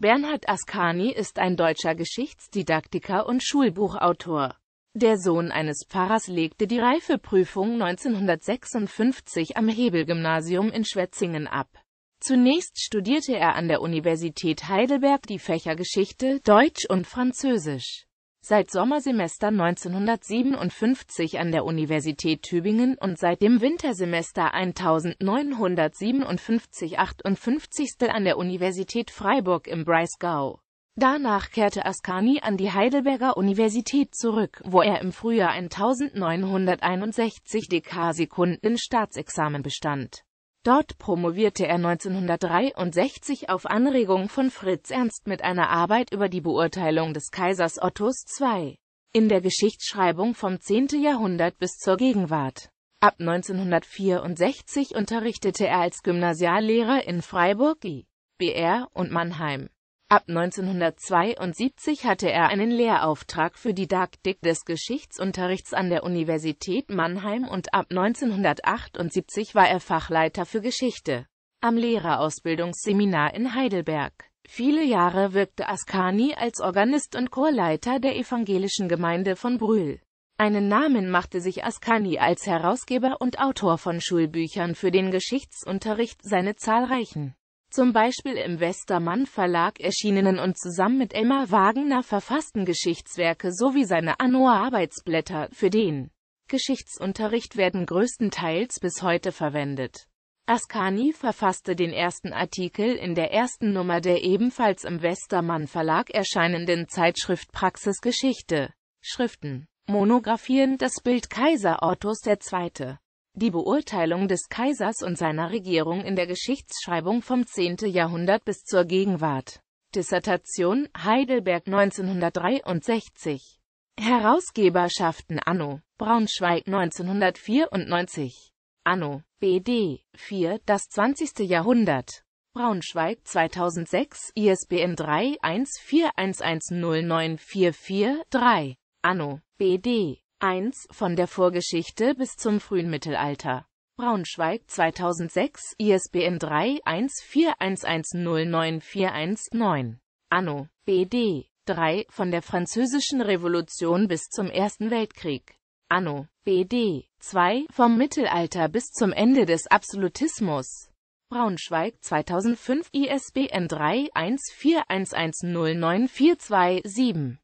Bernhard Ascani ist ein deutscher Geschichtsdidaktiker und Schulbuchautor. Der Sohn eines Pfarrers legte die Reifeprüfung 1956 am Hebelgymnasium in Schwetzingen ab. Zunächst studierte er an der Universität Heidelberg die Fächer Geschichte, Deutsch und Französisch seit Sommersemester 1957 an der Universität Tübingen und seit dem Wintersemester 1957-58 an der Universität Freiburg im Breisgau. Danach kehrte Ascani an die Heidelberger Universität zurück, wo er im Frühjahr 1961 DK-Sekunden Staatsexamen bestand Dort promovierte er 1963 auf Anregung von Fritz Ernst mit einer Arbeit über die Beurteilung des Kaisers Ottos II in der Geschichtsschreibung vom 10. Jahrhundert bis zur Gegenwart. Ab 1964 unterrichtete er als Gymnasiallehrer in Freiburg, I, BR und Mannheim. Ab 1972 hatte er einen Lehrauftrag für Didaktik des Geschichtsunterrichts an der Universität Mannheim und ab 1978 war er Fachleiter für Geschichte am Lehrerausbildungsseminar in Heidelberg. Viele Jahre wirkte Ascani als Organist und Chorleiter der evangelischen Gemeinde von Brühl. Einen Namen machte sich Ascani als Herausgeber und Autor von Schulbüchern für den Geschichtsunterricht seine zahlreichen zum Beispiel im Westermann Verlag erschienenen und zusammen mit Emma Wagner verfassten Geschichtswerke sowie seine Anno-Arbeitsblätter, für den Geschichtsunterricht werden größtenteils bis heute verwendet. Ascani verfasste den ersten Artikel in der ersten Nummer der ebenfalls im Westermann Verlag erscheinenden Zeitschrift Praxis Geschichte. Schriften monographierend das Bild Kaiser Ottos II. Die Beurteilung des Kaisers und seiner Regierung in der Geschichtsschreibung vom 10. Jahrhundert bis zur Gegenwart. Dissertation Heidelberg 1963 Herausgeberschaften Anno Braunschweig 1994 Anno BD 4 Das 20. Jahrhundert Braunschweig 2006 ISBN 3 141109443 Anno BD 1. Von der Vorgeschichte bis zum frühen Mittelalter. Braunschweig 2006, ISBN 3 1411109419. Anno, BD. 3. Von der Französischen Revolution bis zum Ersten Weltkrieg. Anno, BD. 2. Vom Mittelalter bis zum Ende des Absolutismus. Braunschweig 2005, ISBN 3 14110942 7.